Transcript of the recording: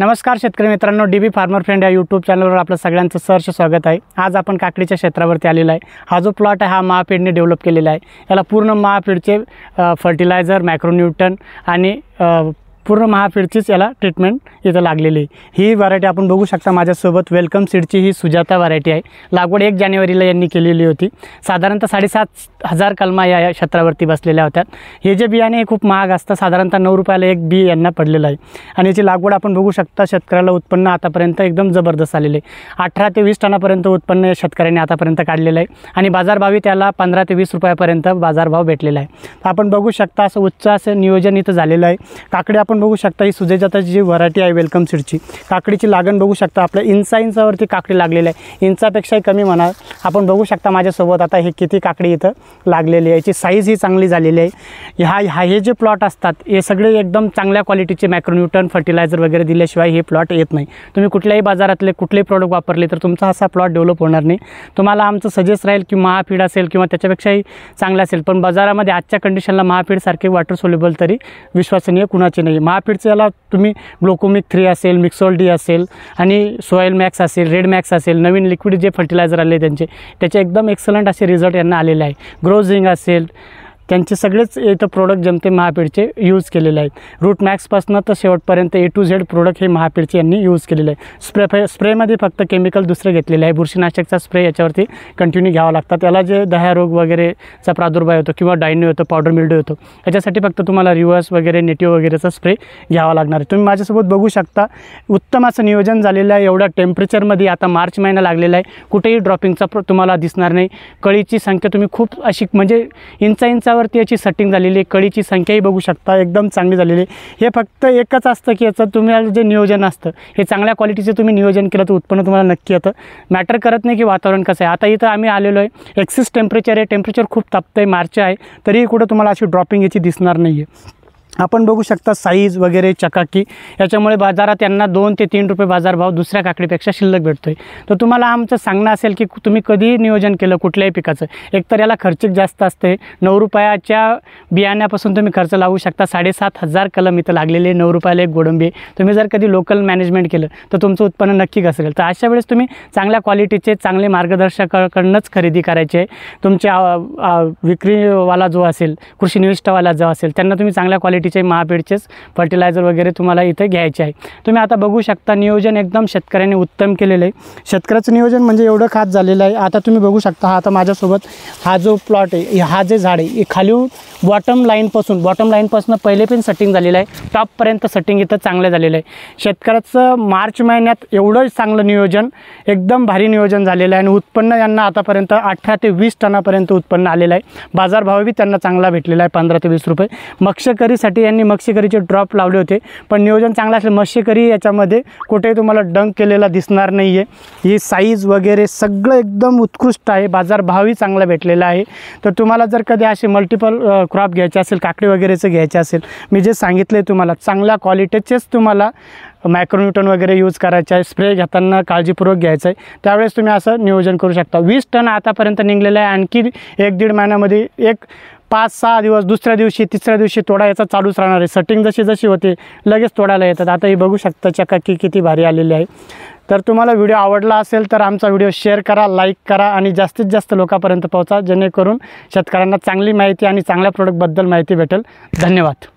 नमस्कार शेतकरी मित्रांनो डी बी फार्मर फ्रेंड या यूट्यूब चॅनलवर आपलं सगळ्यांचं सहर्ष स्वागत आहे आज आपण काकडीच्या क्षेत्रावरती आलेला आहे हा जो प्लॉट आहे हा महापीडने डेव्हलप केलेला आहे याला पूर्ण महापीडचे फर्टिलायझर मायक्रोन्यूटन आणि पूर्ण महाफिडचीच याला ट्रीटमेंट इथं लागलेली ही व्हरायटी आपण बघू शकता माझ्यासोबत वेलकम सीडची ही सुजाता व्हरायटी आहे लागवड एक जानेवारीला यांनी केलेली होती साधारणतः साडेसात हजार कलमा या क्षेत्रावरती बसलेल्या होत्या हे जे बियाणे हे खूप महाग असतं साधारणतः नऊ रुपयाला एक बी यांना पडलेलं आहे आणि याची लागवड आपण बघू शकता शेतकऱ्याला उत्पन्न आतापर्यंत एकदम जबरदस्त आलेले आहे अठरा ते वीस टनापर्यंत उत्पन्न या शेतकऱ्यांनी आतापर्यंत काढलेलं आहे आणि बाजारभावी त्याला पंधरा ते वीस रुपयापर्यंत बाजारभाव भेटलेला आहे आपण बघू शकता असं उच्च असं नियोजन इथं झालेलं आहे काकडी आपण बघू शकता ही सुजयजाताची जी व्हरायटी आहे वेलकम सीडची काकडीची लागण बघू शकता आपल्या इंचा इंचावरती काकडी लागलेली आहे इंचापेक्षाही कमी म्हणा आपण बघू शकता माझ्यासोबत आता हे किती काकडी इथं लागलेली आहे याची साईज ही चांगली झालेली आहे ह्या ह्या हे जे प्लॉट असतात हे सगळे एकदम चांगल्या क्वालिटीचे मॅक्रोन्यूटन फर्टिलायझर वगैरे दिल्याशिवाय हे प्लॉट येत नाही तुम्ही कुठल्याही बाजारातले कुठलेही प्रॉडक्ट वापरले तर तुमचा असा प्लॉट डेव्हलप होणार नाही तुम्हाला आमचं सजेस्ट राहील की महापीड असेल किंवा त्याच्यापेक्षाही चांगलं असेल पण बाजारामध्ये आजच्या कंडिशनला सारखे वॉटर सोल्युबल तरी विश्वसनीय कुणाचे नाही महापीडचं याला तुम्ही ग्लोकोमिक थ्री असेल मिक्सॉल डी असेल आणि सोयल मॅक्स असेल रेड मॅक्स असेल नवीन लिक्विड जे फर्टिलायझर आले त्यांचे त्याचे एकदम एक्सलंट असे रिझल्ट यांना आलेले आहे ग्रोझिंग असेल त्यांचे सगळेच इथं प्रोडक्ट जमते महापीडचे यूज केलेले आहेत रूट मॅक्सपासनं तर शेवटपर्यंत ए टू झेड प्रोडक्ट हे महापीडचे यांनी यूज केलेले आहे स्प्रे स्प्रेमध्ये फक्त केमिकल दुसरे घेतलेले आहे बुरशीनाशकचा स्प्रे याच्यावरती कंटिन्यू घ्यावा लागतात त्याला जे दहा रोग वगैरेचा प्रादुर्भाव होतो किंवा डायन्यू होतो पावडर मिल्डो होतो याच्यासाठी फक्त तुम्हाला रिवर्स वगैरे नेटिव्ह वगैरेचा स्प्रे घ्यावा लागणार आहे तुम्ही माझ्यासोबत बघू शकता उत्तम असं नियोजन झालेलं आहे एवढ्या टेम्परेचरमध्ये आता मार्च महिना लागलेला आहे कुठेही ड्रॉपिंगचा तुम्हाला दिसणार नाही कळीची संख्या तुम्ही खूप अशी म्हणजे इंचा इंचा वरती याची सेटिंग झालेली आहे कळीची संख्याही बघू शकता एकदम चांगली झालेली आहे हे फक्त एकच असतं की याचं तुम्हाला जे नियोजन असतं हे चांगल्या क्वालिटीचं तुम्ही नियोजन केलं तर उत्पन्न तुम्हाला नक्की येतं मॅटर करत नाही की वातावरण कसं आहे आता इथं आम्ही आलेलो आहे एक्सिस टेम्परेचर आहे टेम्परेचर खूप तापतं आहे मार्च आहे तरीही कुठं तुम्हाला अशी ड्रॉपिंग याची दिसणार नाही आहे आपण बघू शकता साईज वगैरे चकाकी याच्यामुळे बाजारात यांना दोन ते तीन रुपये बाजारभाव दुसऱ्या काकडीपेक्षा शिल्लक भेटतो आहे तर तुम्हाला आमचं सांगणं असेल की तुम्ही कधी नियोजन केलं कुठल्याही पिकाचं एकतर याला खर्चिक जास्त असते नऊ रुपयाच्या बियाण्यापासून तुम्ही खर्च लावू शकता साडेसात हजार कलम इथं लागलेले नऊ रुपयाला एक गोडंबी तुम्ही जर कधी लोकल मॅनेजमेंट केलं तर तुमचं उत्पन्न नक्की घसरेल तर अशा वेळेस तुम्ही चांगल्या क्वालिटीचे चांगले मार्गदर्शकाकडनंच खरेदी करायचे तुमच्या विक्रीवाला जो असेल कृषी निविष्टवाला जो असेल त्यांना तुम्ही चांगल्या क्वालिटी क्वालिटीचे महापेडचेच फर्टिलायझर वगैरे तुम्हाला इथे घ्यायचे आहे तुम्ही आता बघू शकता नियोजन एकदम शेतकऱ्यांनी उत्तम केलेलं आहे शेतकऱ्याचं नियोजन म्हणजे एवढं खास झालेलं आहे आता तुम्ही बघू शकता हा आता माझ्यासोबत हा जो प्लॉट आहे हा जे झाड आहे खाली बॉटम लाईनपासून बॉटम लाईनपासून पहिले पण सटिंग झालेलं आहे टॉपपर्यंत सटिंग इथं चांगलं झालेलं आहे शेतकऱ्याचं मार्च महिन्यात एवढंच चांगलं नियोजन एकदम भारी नियोजन झालेलं आहे आणि उत्पन्न यांना आतापर्यंत अठरा ते वीस टनापर्यंत उत्पन्न आलेलं आहे बाजारभाव बी त्यांना चांगला भेटलेला आहे पंधरा ते वीस रुपये मक्षकरी साठी यांनी मत्स्यकरीचे ड्रॉप लावले होते पण नियोजन चांगलं असेल मत्स्यकरी याच्यामध्ये कुठेही तुम्हाला डंक केलेला दिसणार नाही आहे ही साईज वगैरे सगळं एकदम उत्कृष्ट आहे बाजारभावही चांगला भेटलेला आहे तर तुम्हाला जर कधी असे मल्टिपल क्रॉप घ्यायचे असेल काकडी वगैरेचं घ्यायचे असेल मी जे सांगितले तुम्हाला चांगल्या क्वालिटीचेच तुम्हाला मायक्रोन्यूटन वगैरे यूज करायचे आहे स्प्रे घेताना काळजीपूर्वक घ्यायचं आहे त्यावेळेस तुम्ही असं नियोजन करू शकता वीस टन आतापर्यंत निघलेलं आहे आणखी एक दीड महिन्यामध्ये एक पाच सहा दिवस दुसऱ्या दिवशी तिसऱ्या दिवशी तोडा याचा चालूच राहणार आहे सटिंग जशी जशी होते लगेच तोडायला येतात आता ही बघू शकता की किती भारी आलेली आहे तर तुम्हाला व्हिडिओ आवडला असेल तर आमचा व्हिडिओ शेअर करा लाईक करा आणि जास्तीत जास्त लोकांपर्यंत पोहोचा जेणेकरून शेतकऱ्यांना चांगली माहिती आणि चांगल्या प्रोडक्टबद्दल माहिती भेटेल धन्यवाद